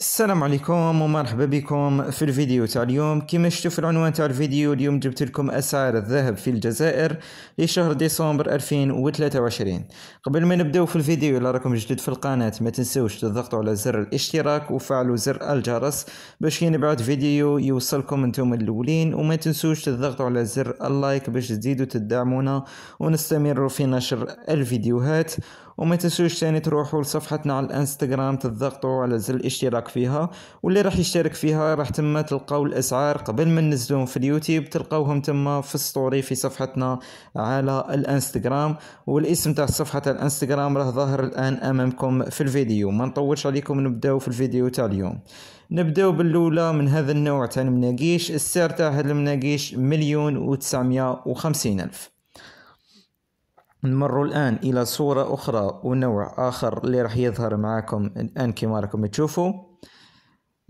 السلام عليكم ومرحبا بكم في الفيديو تاع اليوم كما شفتوا في العنوان تاع الفيديو اليوم جبت لكم اسعار الذهب في الجزائر لشهر ديسمبر 2023 قبل ما نبداو في الفيديو الا راكم جدد في القناه ما تنسوش تضغطوا على زر الاشتراك وفعلوا زر الجرس باش كي نبعث فيديو يوصلكم انتم الاولين وما تنسوش تضغطوا على زر اللايك باش تزيدوا تدعمونا ونستمر في نشر الفيديوهات وما تنسوش ثاني تروحوا لصفحتنا على الانستغرام تضغطوا على زر الاشتراك فيها واللي راح يشترك فيها راح تما تلقاو الاسعار قبل ما ننزلوهم في اليوتيوب تلقاوهم تما في السطوري في صفحتنا على الانستغرام والاسم تاع الصفحه تاع الانستغرام راه ظاهر الان امامكم في الفيديو ما نطولش عليكم نبداو في الفيديو تاع اليوم نبداو بالاولى من هذا النوع تاع المناقيش السعر تاع هذا المناقيش مليون و وخمسين الف نمر الآن إلى صورة أخرى ونوع آخر اللي راح يظهر معاكم الآن كما راكم تشوفوا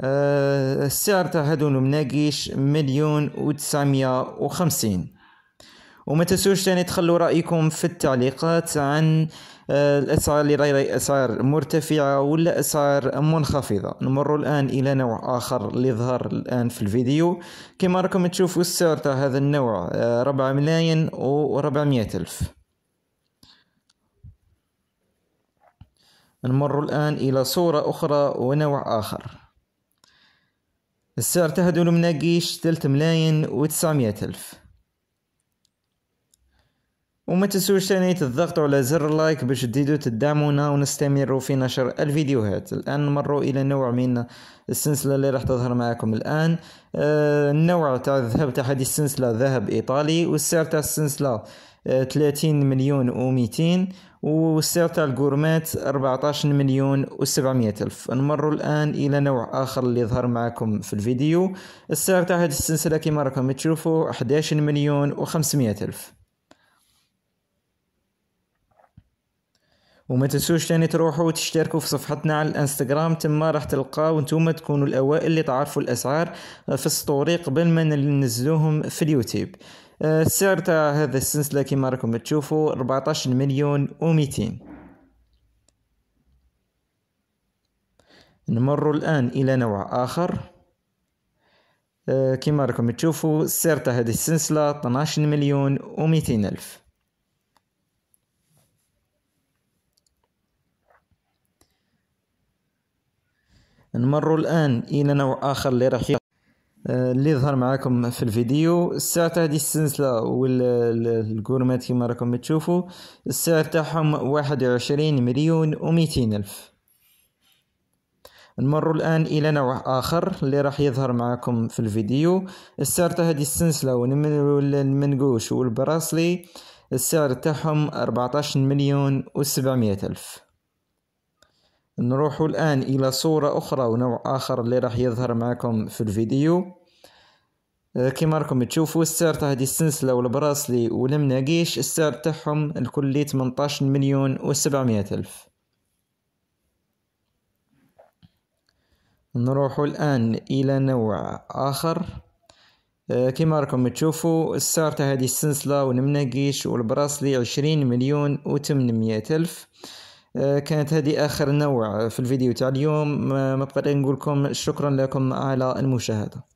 أه السعر تاع هادو مناقيش مليون وتسعمية وخمسين وما تنسوش تاني تخلوا رأيكم في التعليقات عن آه، الأسعار اللي راي أسعار مرتفعة ولا أسعار منخفضة نمر الآن إلى نوع آخر اللي ظهر الآن في الفيديو كما راكم تشوفوا السعر تاع هذا النوع 4 ملايين 400 ألف نمر الآن إلى صورة أخرى ونوع آخر السعر تهدو مناقيش ثلاثة ملايين وتسعمية ألف وما تنسوش تاني تضغطوا على زر لايك باش تزيدوا تدعمونا ونستمروا في نشر الفيديوهات الآن نمروا إلى نوع من السلسلة اللي راح تظهر معكم الآن آه النوع تاع الذهب تاع هذه السلسلة ذهب إيطالي والسعر تاع السلسلة 30 آه، مليون و200 تاع الجورمات 14 مليون و700 ألف نمر الآن إلى نوع آخر اللي ظهر معكم في الفيديو السعر تاع هذه السلسلة كما راكم تشوفوا 11 مليون و500 ألف وما تنسوش تاني تروحوا وتشتركوا في صفحتنا على الانستغرام تما راح تلقاو نتوما تكونوا الاوائل اللي تعرفوا الاسعار في السطوري قبل ما ننزلوهم في اليوتيوب آه، السعر تاع هذا السلسله كما راكم تشوفوا 14 مليون و200 نمر الان الى نوع اخر آه، كما راكم تشوفوا السعر تاع هذه السلسله 12 مليون و200 الف نمر الان الى نوع اخر اللي راح آه، اللي ظهر معاكم في الفيديو السعر تاع هذه السلسله والكورمات كما راكم تشوفوا السعر تاعهم واحد مليون و الف نمر الان الى نوع اخر اللي راح يظهر معاكم في الفيديو السعر تاع هذه السلسله والمنقوش والبراسلي السعر تاعهم 14 مليون و الف نروح الآن إلى صورة أخرى ونوع آخر اللي راح يظهر معكم في الفيديو آه، كما راكم تشوفوا السعر تاع هذه السلسله والبراسلي والمناقيش السعر تاعهم الكل 18 مليون و700 الف نروح الان الى نوع اخر آه، كما راكم تشوفوا السعر تاع هذه السلسله والمناقيش والبراسلي 20 مليون و800 الف آه، كانت هذه آخر نوع في الفيديو تاع اليوم ما بقيت نقول لكم شكرا لكم على المشاهدة